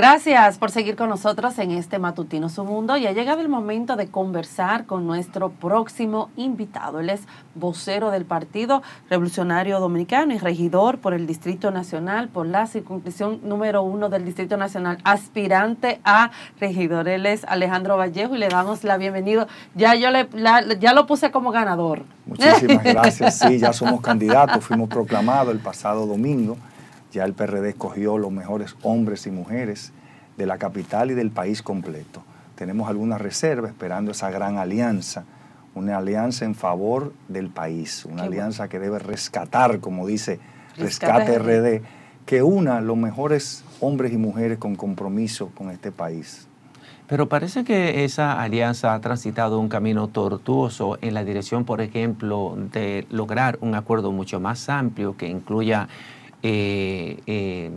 Gracias por seguir con nosotros en este Matutino Su Mundo. y ha llegado el momento de conversar con nuestro próximo invitado. Él es vocero del Partido Revolucionario Dominicano y regidor por el Distrito Nacional, por la circunscripción número uno del Distrito Nacional, aspirante a regidor. Él es Alejandro Vallejo y le damos la bienvenida. Ya yo le, ya lo puse como ganador. Muchísimas gracias. Sí, ya somos candidatos, fuimos proclamados el pasado domingo. Ya el PRD escogió los mejores hombres y mujeres de la capital y del país completo. Tenemos algunas reservas esperando esa gran alianza, una alianza en favor del país, una alianza que debe rescatar, como dice Rescate, Rescate RD, que una los mejores hombres y mujeres con compromiso con este país. Pero parece que esa alianza ha transitado un camino tortuoso en la dirección, por ejemplo, de lograr un acuerdo mucho más amplio que incluya eh, eh,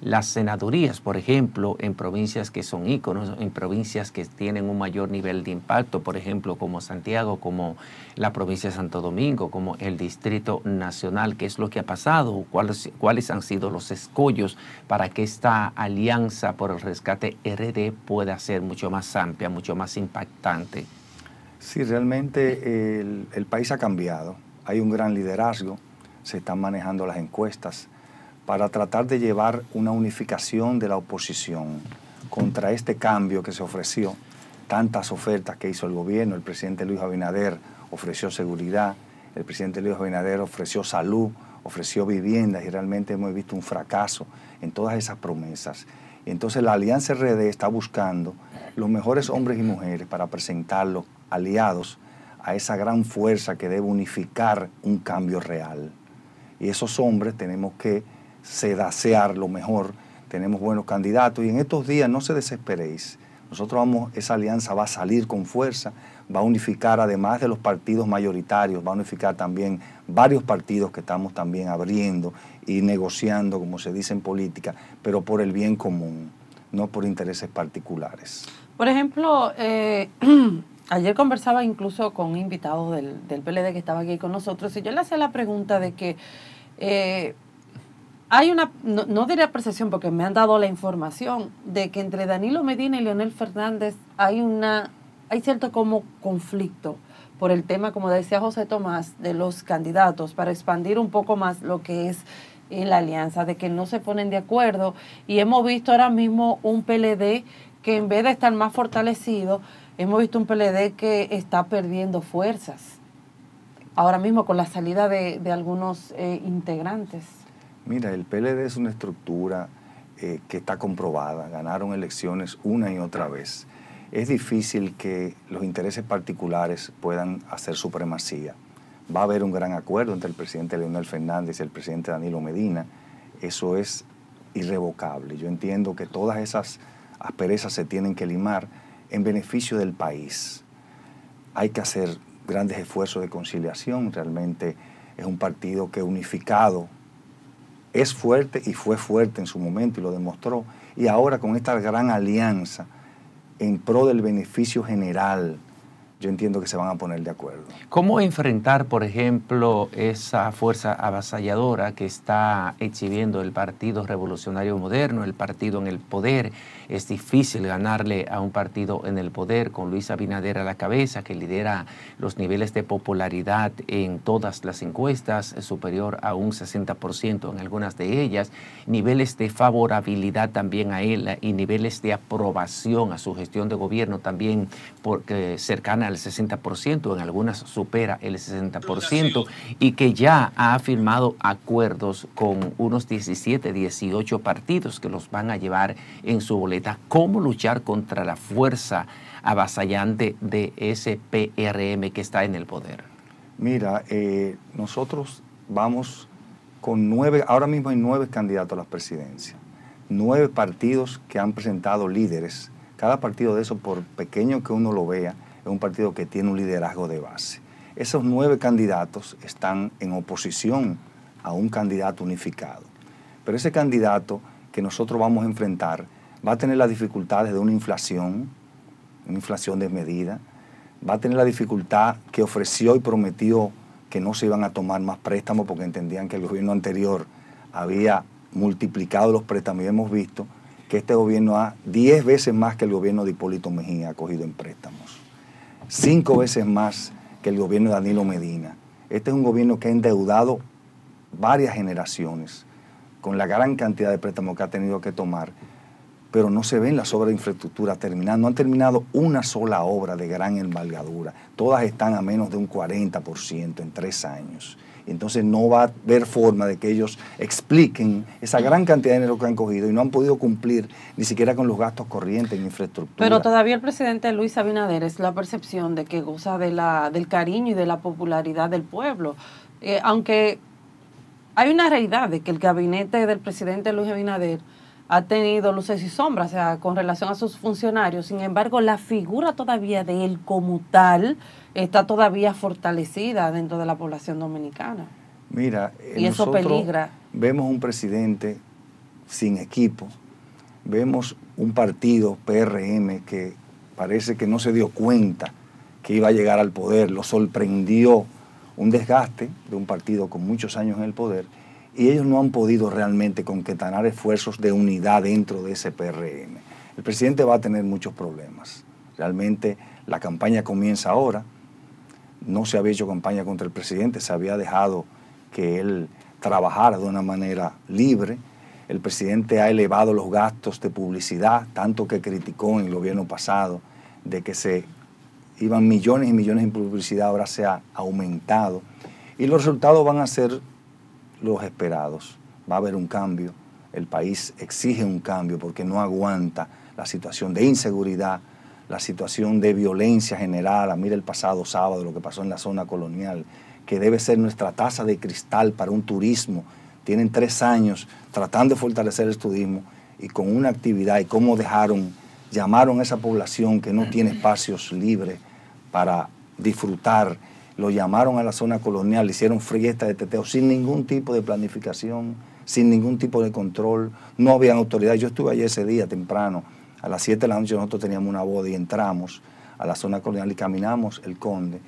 las senadurías, por ejemplo, en provincias que son íconos, en provincias que tienen un mayor nivel de impacto, por ejemplo, como Santiago, como la provincia de Santo Domingo, como el Distrito Nacional, qué es lo que ha pasado, cuáles, cuáles han sido los escollos para que esta alianza por el rescate RD pueda ser mucho más amplia, mucho más impactante. Sí, realmente el país ha cambiado, hay un gran liderazgo, se están manejando las encuestas para tratar de llevar una unificación de la oposición contra este cambio que se ofreció, tantas ofertas que hizo el gobierno, el presidente Luis Abinader ofreció seguridad, el presidente Luis Abinader ofreció salud, ofreció viviendas y realmente hemos visto un fracaso en todas esas promesas. Entonces la Alianza RD está buscando los mejores hombres y mujeres para presentarlos aliados a esa gran fuerza que debe unificar un cambio real. Y esos hombres tenemos que sedasear lo mejor. Tenemos buenos candidatos y en estos días no se desesperéis. Nosotros vamos, esa alianza va a salir con fuerza, va a unificar además de los partidos mayoritarios, va a unificar también varios partidos que estamos también abriendo y negociando, como se dice en política, pero por el bien común, no por intereses particulares. Por ejemplo, eh, ayer conversaba incluso con un del, del, PLD que estaba aquí con nosotros y yo le hacía la pregunta de que... Eh, hay una, no, no diría percepción porque me han dado la información de que entre Danilo Medina y Leonel Fernández hay una, hay cierto como conflicto por el tema, como decía José Tomás, de los candidatos, para expandir un poco más lo que es en eh, la alianza, de que no se ponen de acuerdo. Y hemos visto ahora mismo un PLD que en vez de estar más fortalecido, hemos visto un PLD que está perdiendo fuerzas ahora mismo con la salida de, de algunos eh, integrantes. Mira, el PLD es una estructura eh, que está comprobada, ganaron elecciones una y otra vez. Es difícil que los intereses particulares puedan hacer supremacía. Va a haber un gran acuerdo entre el presidente Leonel Fernández y el presidente Danilo Medina. Eso es irrevocable. Yo entiendo que todas esas asperezas se tienen que limar en beneficio del país. Hay que hacer grandes esfuerzos de conciliación. Realmente es un partido que unificado es fuerte y fue fuerte en su momento y lo demostró. Y ahora con esta gran alianza en pro del beneficio general yo entiendo que se van a poner de acuerdo. ¿Cómo enfrentar, por ejemplo, esa fuerza avasalladora que está exhibiendo el Partido Revolucionario Moderno, el partido en el poder? Es difícil ganarle a un partido en el poder con Luis Abinader a la cabeza, que lidera los niveles de popularidad en todas las encuestas, superior a un 60% en algunas de ellas, niveles de favorabilidad también a él y niveles de aprobación a su gestión de gobierno también porque eh, cercana al 60%, en algunas supera el 60%, y que ya ha firmado acuerdos con unos 17, 18 partidos que los van a llevar en su boleta cómo luchar contra la fuerza avasallante de ese PRM que está en el poder. Mira, eh, nosotros vamos con nueve, ahora mismo hay nueve candidatos a la presidencia. nueve partidos que han presentado líderes, cada partido de eso, por pequeño que uno lo vea, es un partido que tiene un liderazgo de base. Esos nueve candidatos están en oposición a un candidato unificado. Pero ese candidato que nosotros vamos a enfrentar va a tener las dificultades de una inflación, una inflación desmedida, va a tener la dificultad que ofreció y prometió que no se iban a tomar más préstamos porque entendían que el gobierno anterior había multiplicado los préstamos y hemos visto que este gobierno ha 10 veces más que el gobierno de Hipólito Mejía ha cogido en préstamos cinco veces más que el gobierno de Danilo Medina. Este es un gobierno que ha endeudado varias generaciones con la gran cantidad de préstamos que ha tenido que tomar, pero no se ven las obras de infraestructura terminadas. No han terminado una sola obra de gran envergadura. Todas están a menos de un 40% en tres años. Entonces no va a haber forma de que ellos expliquen esa gran cantidad de dinero que han cogido y no han podido cumplir ni siquiera con los gastos corrientes en infraestructura. Pero todavía el presidente Luis Abinader es la percepción de que goza del cariño y de la popularidad del pueblo. Eh, aunque hay una realidad de que el gabinete del presidente Luis Abinader ha tenido luces y sombras o sea, con relación a sus funcionarios. Sin embargo, la figura todavía de él como tal está todavía fortalecida dentro de la población dominicana. Mira, y eh, eso peligra. Vemos un presidente sin equipo, vemos un partido PRM que parece que no se dio cuenta que iba a llegar al poder, lo sorprendió un desgaste de un partido con muchos años en el poder y ellos no han podido realmente concretar esfuerzos de unidad dentro de ese PRM. El presidente va a tener muchos problemas. Realmente la campaña comienza ahora. No se había hecho campaña contra el presidente, se había dejado que él trabajara de una manera libre. El presidente ha elevado los gastos de publicidad, tanto que criticó en el gobierno pasado de que se iban millones y millones en publicidad, ahora se ha aumentado. Y los resultados van a ser los esperados. Va a haber un cambio, el país exige un cambio porque no aguanta la situación de inseguridad, la situación de violencia generada. Ah, mira el pasado sábado lo que pasó en la zona colonial, que debe ser nuestra taza de cristal para un turismo. Tienen tres años tratando de fortalecer el turismo y con una actividad y cómo dejaron, llamaron a esa población que no tiene espacios libres para disfrutar lo llamaron a la zona colonial, le hicieron fiesta de teteo sin ningún tipo de planificación, sin ningún tipo de control, no habían autoridad. Yo estuve allí ese día temprano, a las 7 de la noche nosotros teníamos una boda y entramos a la zona colonial y caminamos el conde.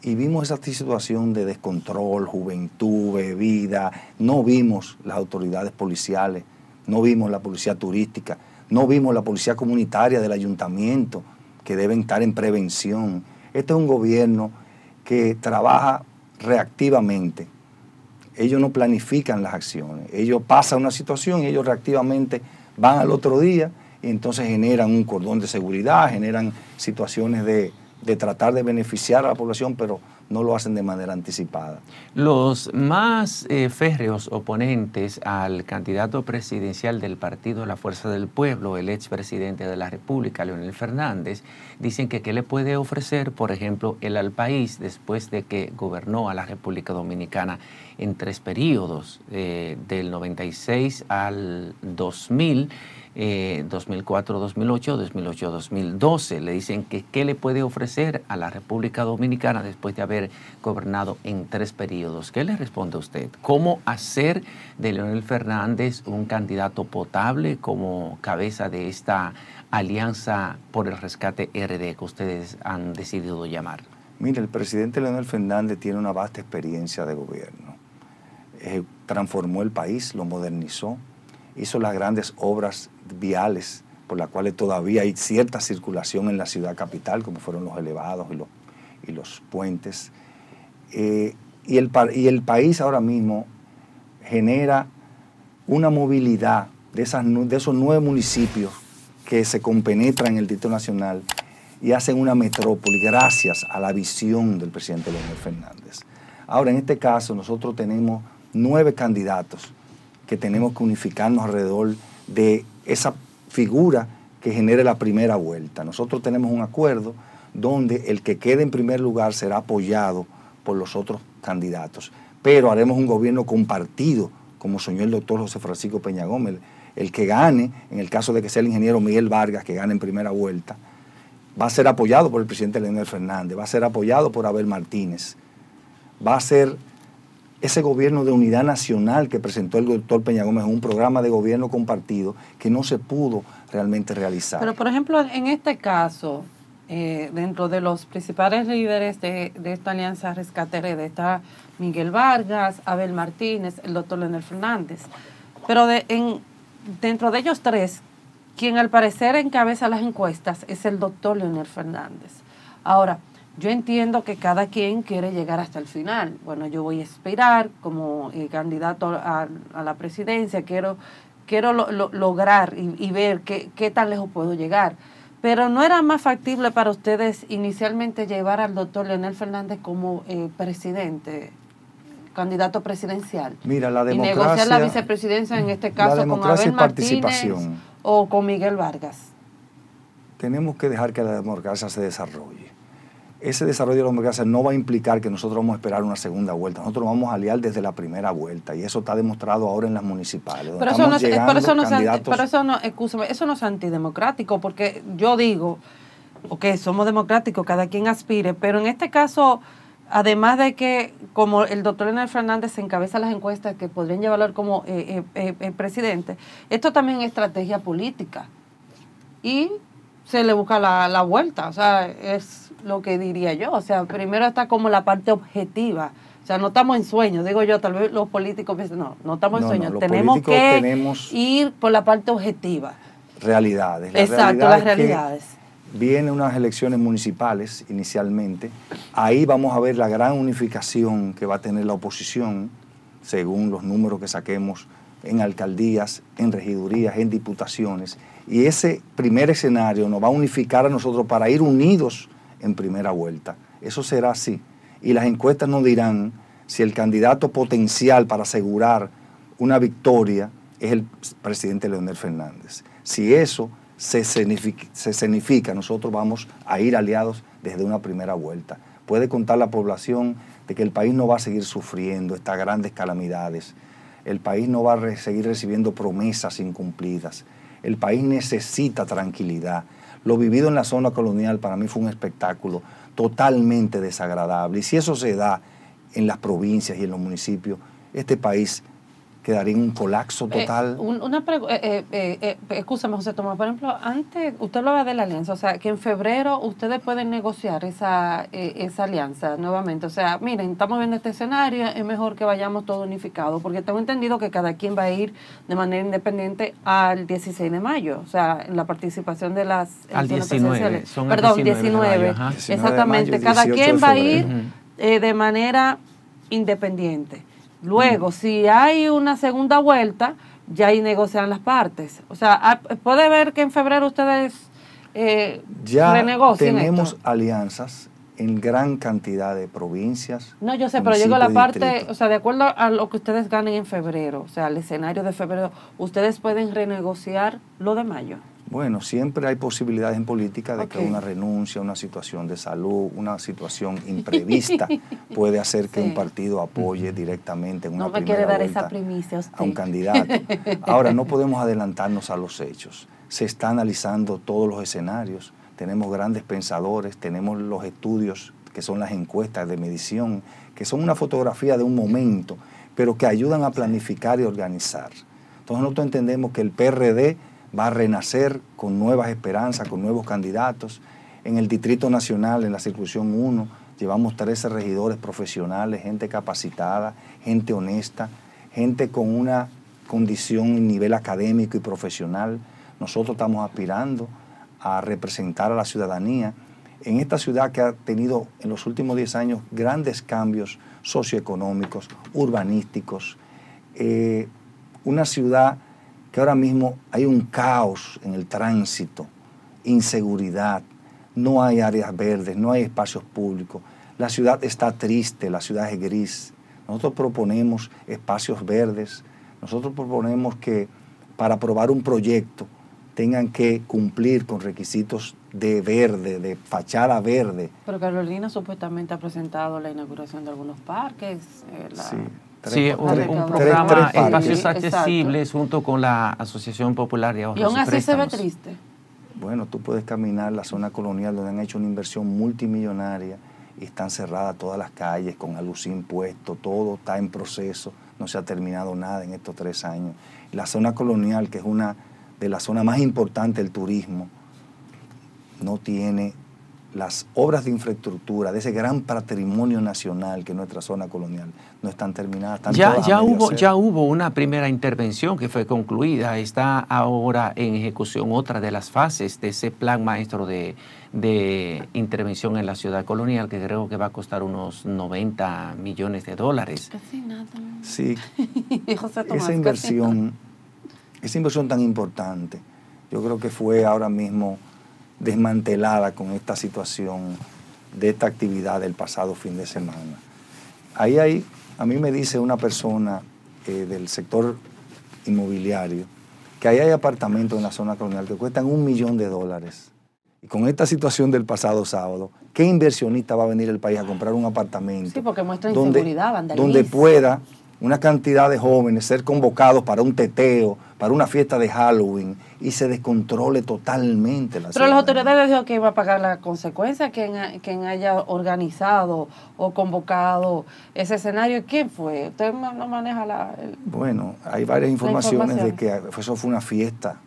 Y vimos esa situación de descontrol, juventud, bebida. No vimos las autoridades policiales, no vimos la policía turística, no vimos la policía comunitaria del ayuntamiento, que deben estar en prevención. Este es un gobierno que trabaja reactivamente. Ellos no planifican las acciones. Ellos pasan una situación y ellos reactivamente van al otro día y entonces generan un cordón de seguridad, generan situaciones de, de tratar de beneficiar a la población, pero no lo hacen de manera anticipada. Los más eh, férreos oponentes al candidato presidencial del partido La Fuerza del Pueblo, el expresidente de la República, Leonel Fernández, dicen que qué le puede ofrecer, por ejemplo, él al país después de que gobernó a la República Dominicana en tres periodos, eh, del 96 al 2000, 2004-2008, 2008-2012. Le dicen que qué le puede ofrecer a la República Dominicana después de haber gobernado en tres periodos. ¿Qué le responde a usted? ¿Cómo hacer de Leonel Fernández un candidato potable como cabeza de esta alianza por el rescate RD que ustedes han decidido llamar? Mire, el presidente Leonel Fernández tiene una vasta experiencia de gobierno. Eh, transformó el país, lo modernizó, hizo las grandes obras viales por las cuales todavía hay cierta circulación en la ciudad capital, como fueron los elevados y los, y los puentes. Eh, y, el, y el país ahora mismo genera una movilidad de, esas, de esos nueve municipios que se compenetran en el Distrito Nacional y hacen una metrópoli gracias a la visión del presidente Leonel Fernández. Ahora, en este caso, nosotros tenemos nueve candidatos que tenemos que unificarnos alrededor de esa figura que genere la primera vuelta. Nosotros tenemos un acuerdo donde el que quede en primer lugar será apoyado por los otros candidatos. Pero haremos un gobierno compartido, como soñó el doctor José Francisco Peña Gómez. El que gane, en el caso de que sea el ingeniero Miguel Vargas, que gane en primera vuelta, va a ser apoyado por el presidente Leonel Fernández, va a ser apoyado por Abel Martínez, va a ser ese gobierno de unidad nacional que presentó el doctor Peña Gómez, un programa de gobierno compartido que no se pudo realmente realizar. Pero, por ejemplo, en este caso, eh, dentro de los principales líderes de, esta alianza de está Miguel Vargas, Abel Martínez, el doctor Leonel Fernández. Pero de, en, dentro de ellos tres, quien al parecer encabeza las encuestas es el doctor Leonel Fernández. Ahora, yo entiendo que cada quien quiere llegar hasta el final. Bueno, yo voy a esperar como eh, candidato a, la presidencia, quiero, quiero lograr y, ver qué, tan lejos puedo llegar. Pero no era más factible para ustedes inicialmente llevar al doctor Leonel Fernández como eh, presidente, candidato presidencial. Mira, la democracia. Y negociar la vicepresidencia en este caso con Abel Martínez o con Miguel Vargas. Tenemos que dejar que la democracia se desarrolle ese desarrollo de la democracia no va a implicar que nosotros vamos a esperar una segunda vuelta. Nosotros vamos a aliar desde la primera vuelta y eso está demostrado ahora en las municipales. Pero, eso no, es, eso, no es antidemocrático porque yo digo, ok, somos democráticos, cada quien aspire, pero en este caso... Además de que, como el doctor Enel Fernández encabeza las encuestas que podrían llevarlo como eh, eh, eh, presidente, esto también es estrategia política. Y se le busca la, vuelta, o sea, es lo que diría yo. O sea, primero está como la parte objetiva. O sea, no estamos en sueño. digo yo, tal vez los políticos piensen, no, no estamos en sueño. tenemos que ir por la parte objetiva. Realidades. La Exacto, las realidades. Vienen unas elecciones municipales inicialmente, ahí vamos a ver la gran unificación que va a tener la oposición, según los números que saquemos en alcaldías, en regidurías, en diputaciones, y ese primer escenario nos va a unificar a nosotros para ir unidos en primera vuelta. Eso será así. Y las encuestas nos dirán si el candidato potencial para asegurar una victoria es el presidente Leonel Fernández. Si eso se significa, se nosotros vamos a ir aliados desde una primera vuelta. Puede contar la población de que el país no va a seguir sufriendo estas grandes calamidades. El país no va a seguir recibiendo promesas incumplidas. El país necesita tranquilidad. Lo vivido en la zona colonial para mí fue un espectáculo totalmente desagradable. Y si eso se da en las provincias y en los municipios, este país quedaría en un colapso eh, total. una eh, eh, eh, eh José Tomás, por ejemplo, antes usted hablaba de la alianza, o sea, que en febrero ustedes pueden negociar esa, esa alianza nuevamente. O sea, miren, estamos viendo este escenario, es mejor que vayamos todos unificados, porque tengo entendido que cada quien va a ir de manera independiente al 16 de mayo, o sea, en la participación de las... Al 19, Perdón, 19. exactamente, cada quien va a ir de manera independiente. Luego, si hay una segunda vuelta, ya ahí negocian las partes. O sea, ah, puede ver que en febrero ustedes eh, ya tenemos alianzas en gran cantidad de provincias. No, yo sé, pero yo la parte, o sea, de acuerdo a lo que ustedes ganen en febrero, o sea, el escenario de febrero, ustedes pueden renegociar lo de mayo. Bueno, siempre hay posibilidades en política de que una renuncia, una situación de salud, una situación imprevista puede hacer que un partido apoye directamente en una no me quiere esa primicia a un candidato. Ahora, no podemos adelantarnos a los hechos. Se está analizando todos los escenarios. Tenemos grandes pensadores, tenemos los estudios que son las encuestas de medición, que son una fotografía de un momento, pero que ayudan a planificar y organizar. Entonces nosotros entendemos que el PRD va a renacer con nuevas esperanzas, con nuevos candidatos. En el Distrito Nacional, en la Circunscripción 1, llevamos 13 regidores profesionales, gente capacitada, gente honesta, gente con una condición en nivel académico y profesional. Nosotros estamos aspirando a representar a la ciudadanía en esta ciudad que ha tenido en los últimos 10 años grandes cambios socioeconómicos, urbanísticos, eh, una ciudad que ahora mismo hay un caos en el tránsito, inseguridad, no hay áreas verdes, no hay espacios públicos, la ciudad está triste, la ciudad es gris. Nosotros proponemos espacios verdes, nosotros proponemos que para aprobar un proyecto tengan que cumplir con requisitos de verde, de fachada verde. Pero Carolina supuestamente ha presentado la inauguración de algunos parques. Eh, la... Sí, un, programa Espacios Accesibles junto con la Asociación Popular de Ahorros. Y aún así se ve triste. Bueno, tú puedes caminar la zona colonial donde han hecho una inversión multimillonaria y están cerradas todas las calles con alusín puesto, todo está en proceso, no se ha terminado nada en estos tres años. La zona colonial, que es una de las zonas más importantes del turismo, no tiene las obras de infraestructura, de ese gran patrimonio nacional que es nuestra zona colonial, no están terminadas. ya, ya, hubo, ya hubo una primera intervención que fue concluida, está ahora en ejecución otra de las fases de ese plan maestro de, intervención en la ciudad colonial, que creo que va a costar unos 90 millones de dólares. Casi nada. Sí, esa inversión, esa inversión tan importante, yo creo que fue ahora mismo desmantelada con esta situación de esta actividad del pasado fin de semana. Ahí, hay... a mí me dice una persona eh, del sector inmobiliario que ahí hay apartamentos en la zona colonial que cuestan un millón de dólares. Y con esta situación del pasado sábado, ¿qué inversionista va a venir al país a comprar un apartamento? Sí, porque muestra Donde pueda una cantidad de jóvenes ser convocados para un teteo, para una fiesta de Halloween y se descontrole totalmente la Pero las autoridades dijeron que iba a pagar la consecuencia quien, quien haya organizado o convocado ese escenario. ¿Quién fue? Usted no maneja la... bueno, hay varias informaciones de que eso fue una fiesta,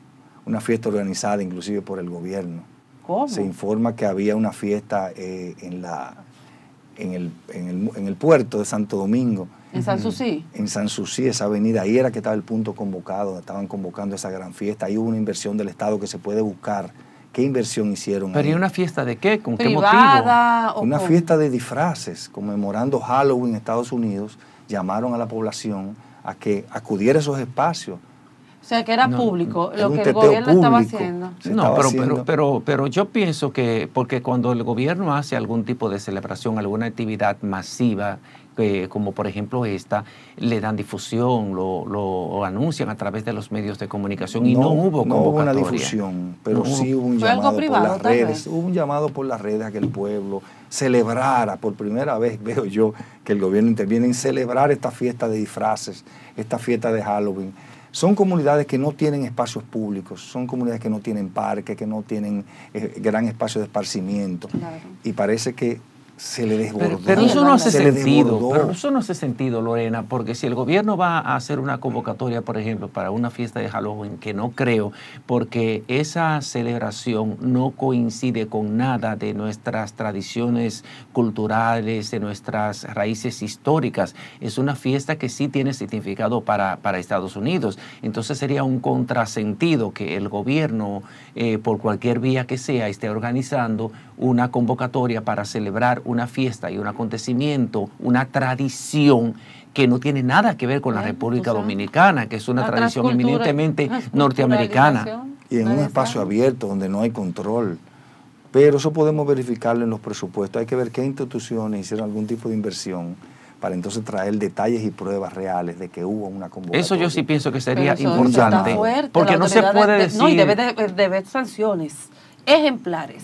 una fiesta organizada inclusive por el gobierno. ¿Cómo? Se informa que había una fiesta eh, en, la, en, el, en el puerto de Santo Domingo ¿En Sanssouci? En Sanssouci, esa avenida, ahí era que estaba el punto convocado, estaban convocando esa gran fiesta, ahí hubo una inversión del Estado que se puede buscar. ¿Qué inversión hicieron? ¿Pero ¿y una fiesta de qué? ¿Con qué motivo? Una fiesta de disfraces, conmemorando Halloween en Estados Unidos, llamaron a la población a que acudiera a esos espacios. O sea, que era público lo que el gobierno estaba haciendo. No, pero, Pero, pero, pero yo pienso que, porque cuando el gobierno hace algún tipo de celebración, alguna actividad masiva, como por ejemplo esta, le dan difusión, lo, lo, anuncian a través de los medios de comunicación y no, hubo como No hubo una difusión, pero sí hubo un llamado por las redes, hubo un llamado por las redes a que el pueblo celebrara, por primera vez veo yo que el gobierno interviene en celebrar esta fiesta de disfraces, esta fiesta de Halloween. Son comunidades que no tienen espacios públicos, son comunidades que no tienen parques, que no tienen eh, gran espacio de esparcimiento. Y parece que se le desbordó. Pero, eso no hace sentido, no hace sentido, Lorena, porque si el gobierno va a hacer una convocatoria, por ejemplo, para una fiesta de Halloween, que no creo, porque esa celebración no coincide con nada de nuestras tradiciones culturales, de nuestras raíces históricas. Es una fiesta que sí tiene significado para, para Estados Unidos. Entonces sería un contrasentido que el gobierno, eh, por cualquier vía que sea, esté organizando una convocatoria para celebrar una fiesta y un acontecimiento, una tradición que no tiene nada que ver con la República Dominicana, que es una tradición eminentemente norteamericana. Y en un espacio abierto donde no hay control. Pero eso podemos verificarlo en los presupuestos. Hay que ver qué instituciones hicieron algún tipo de inversión para entonces traer detalles y pruebas reales de que hubo una convocatoria. Eso yo sí pienso que sería importante. porque no se puede decir... No, y debe, de debe sanciones ejemplares.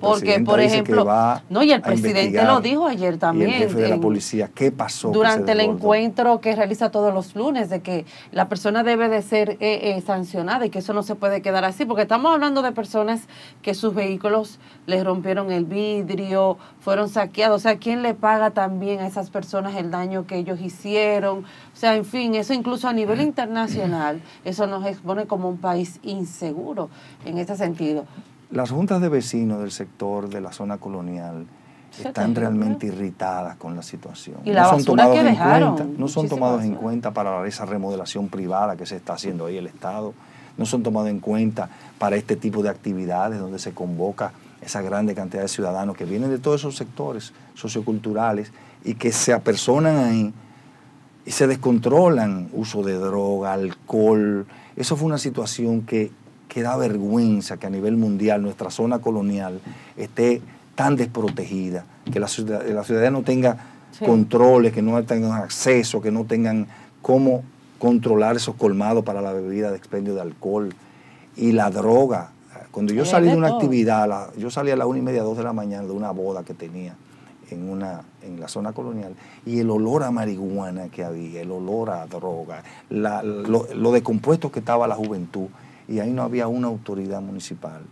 Porque, por ejemplo, no, y el presidente lo dijo ayer también. Y el jefe de la policía, ¿qué pasó? Durante el encuentro que realiza todos los lunes, de que la persona debe de ser eh, eh, sancionada y que eso no se puede quedar así, porque estamos hablando de personas que sus vehículos les rompieron el vidrio, fueron saqueados. O sea, ¿quién le paga también a esas personas el daño que ellos hicieron? O sea, en fin, eso incluso a nivel internacional, eso nos expone como un país inseguro en ese sentido las juntas de vecinos del sector de la zona colonial están realmente irritadas con la situación. no son tomados en cuenta, no son en cuenta para esa remodelación privada que se está haciendo ahí el Estado, no son tomados en cuenta para este tipo de actividades donde se convoca esa grande cantidad de ciudadanos que vienen de todos esos sectores socioculturales y que se apersonan ahí y se descontrolan uso de droga, alcohol. Eso fue una situación que que da vergüenza que a nivel mundial nuestra zona colonial esté tan desprotegida, que la, ciudad, ciudadanía no tenga controles, que no tengan acceso, que no tengan cómo controlar esos colmados para la bebida de expendio de alcohol y la droga. Cuando yo salí de una actividad, yo salí a las una y media, dos de la mañana de una boda que tenía en, una, en la zona colonial y el olor a marihuana que había, el olor a droga, lo, lo descompuesto que estaba la juventud y ahí no había una autoridad municipal,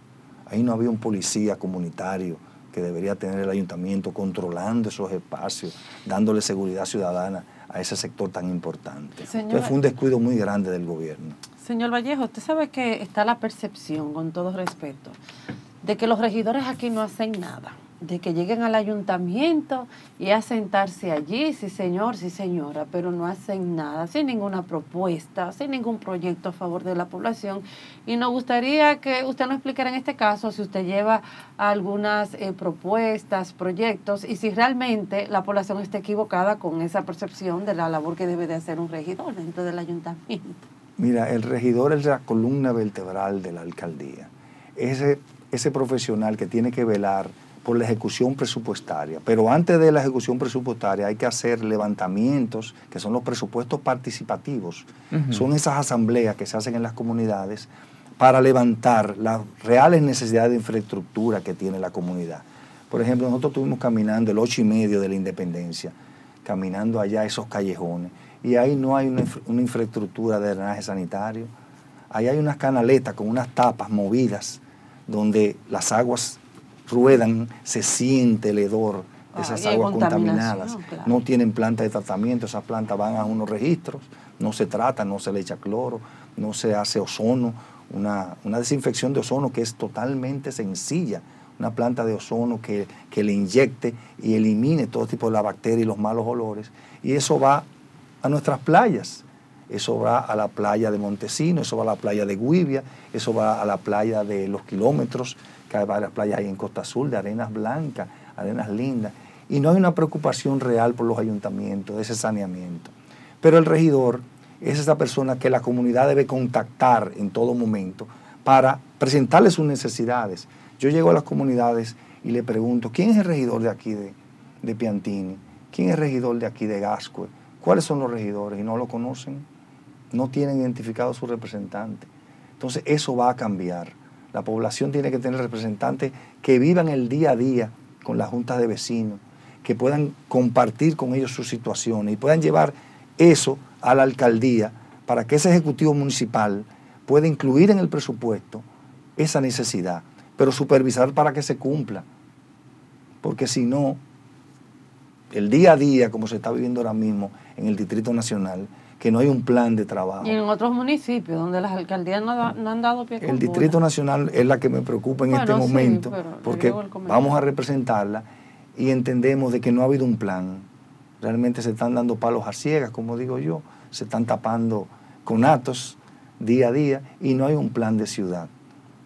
ahí no había un policía comunitario que debería tener el ayuntamiento controlando esos espacios, dándole seguridad ciudadana a ese sector tan importante. fue un descuido muy grande del gobierno. Señor Vallejo, usted sabe que está la percepción, con todo respeto, de que los regidores aquí no hacen nada de que lleguen al ayuntamiento y a sentarse allí, sí señor, sí señora, pero no hacen nada, sin ninguna propuesta, sin ningún proyecto a favor de la población. Y nos gustaría que usted nos explicara en este caso si usted lleva algunas eh, propuestas, proyectos y si realmente la población está equivocada con esa percepción de la labor que debe de hacer un regidor dentro del ayuntamiento. Mira, el regidor es la columna vertebral de la alcaldía. Ese, ese profesional que tiene que velar por la ejecución presupuestaria. Pero antes de la ejecución presupuestaria hay que hacer levantamientos, que son los presupuestos participativos. Son esas asambleas que se hacen en las comunidades para levantar las reales necesidades de infraestructura que tiene la comunidad. Por ejemplo, nosotros estuvimos caminando el 8 y medio de la independencia, caminando allá esos callejones, y ahí no hay una infraestructura de drenaje sanitario. Ahí hay unas canaletas con unas tapas movidas donde las aguas ruedan, se siente el hedor de ah, esas aguas contaminadas. No tienen planta de tratamiento, esas plantas van a unos registros, no se trata, no se le echa cloro, no se hace ozono, una, desinfección de ozono que es totalmente sencilla una planta de ozono que, le inyecte y elimine todo tipo de la bacteria y los malos olores. Y eso va a nuestras playas. Eso va a la playa de Montesino, eso va a la playa de Guivia, eso va a la playa de Los Kilómetros, que hay varias playas ahí en Costa Azul, de arenas blancas, arenas lindas, y no hay una preocupación real por los ayuntamientos de ese saneamiento. Pero el regidor es esa persona que la comunidad debe contactar en todo momento para presentarle sus necesidades. Yo llego a las comunidades y le pregunto, ¿quién es el regidor de aquí de, de Piantini? ¿Quién es el regidor de aquí de Gascue? ¿Cuáles son los regidores? Y no lo conocen, no tienen identificado a su representante. Entonces eso va a cambiar. La población tiene que tener representantes que vivan el día a día con las juntas de vecinos, que puedan compartir con ellos sus situaciones y puedan llevar eso a la alcaldía para que ese ejecutivo municipal pueda incluir en el presupuesto esa necesidad, pero supervisar para que se cumpla. Porque si no, el día a día, como se está viviendo ahora mismo en el Distrito Nacional, que no hay un plan de trabajo. Y en otros municipios donde las alcaldías no, han dado pie. El Distrito Nacional es la que me preocupa en este momento, porque vamos a representarla y entendemos de que no ha habido un plan. Realmente se están dando palos a ciegas, como digo yo, se están tapando con atos día a día y no hay un plan de ciudad.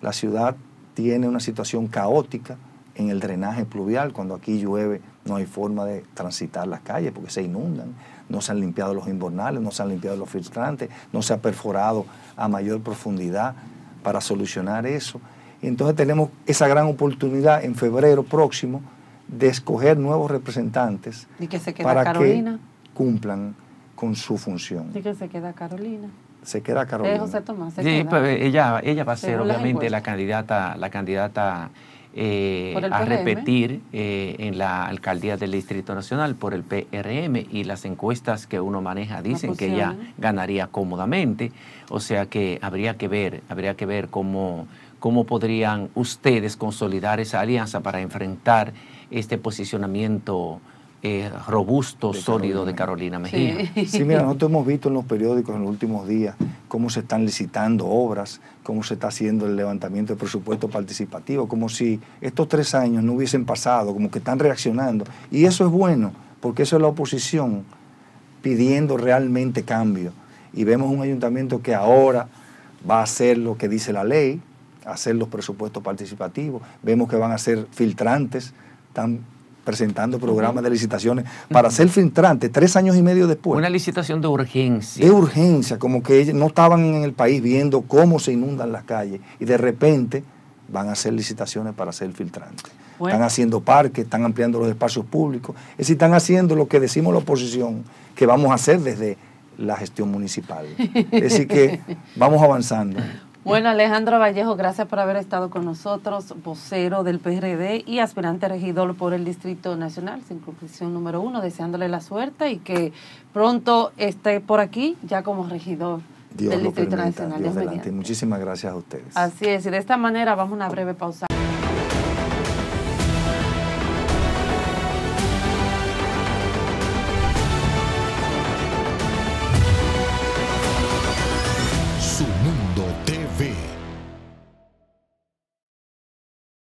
La ciudad tiene una situación caótica en el drenaje pluvial, cuando aquí llueve no hay forma de transitar las calles porque se inundan, no se han limpiado los invernales, no se han limpiado los filtrantes, no se ha perforado a mayor profundidad para solucionar eso. entonces tenemos esa gran oportunidad en febrero próximo de escoger nuevos representantes ¿Y que para Carolina? que cumplan con su función. ¿Y que se queda Carolina? Se queda Carolina. Pues, ella, ella va a ser obviamente la candidata, la candidata eh, a repetir eh, en la alcaldía del Distrito Nacional por el PRM y las encuestas que uno maneja dicen que ya ganaría cómodamente. O sea que habría que ver, habría que ver cómo, cómo podrían ustedes consolidar esa alianza para enfrentar este posicionamiento eh, robusto, sólido de Carolina Mejía. Sí. mira, nosotros hemos visto en los periódicos en los últimos días cómo se están licitando obras, cómo se está haciendo el levantamiento de presupuesto participativo, como si estos tres años no hubiesen pasado, como que están reaccionando. Y eso es bueno, porque eso es la oposición pidiendo realmente cambio. Y vemos un ayuntamiento que ahora va a hacer lo que dice la ley, hacer los presupuestos participativos, vemos que van a ser filtrantes, están presentando programas de licitaciones para ser filtrante tres años y medio después. Una licitación de urgencia. De urgencia, como que ellos no estaban en el país viendo cómo se inundan las calles y de repente van a hacer licitaciones para ser filtrante. Están haciendo parques, están ampliando los espacios públicos, es decir, están haciendo lo que decimos la oposición que vamos a hacer desde la gestión municipal. Es decir, que vamos avanzando. Bueno, Alejandro Vallejo, gracias por haber estado con nosotros, vocero del PRD y aspirante regidor por el Distrito Nacional, circunscripción número uno, deseándole la suerte y que pronto esté por aquí ya como regidor. del Distrito Nacional. Dios Muchísimas gracias a ustedes. Así es, y de esta manera vamos a una breve pausa.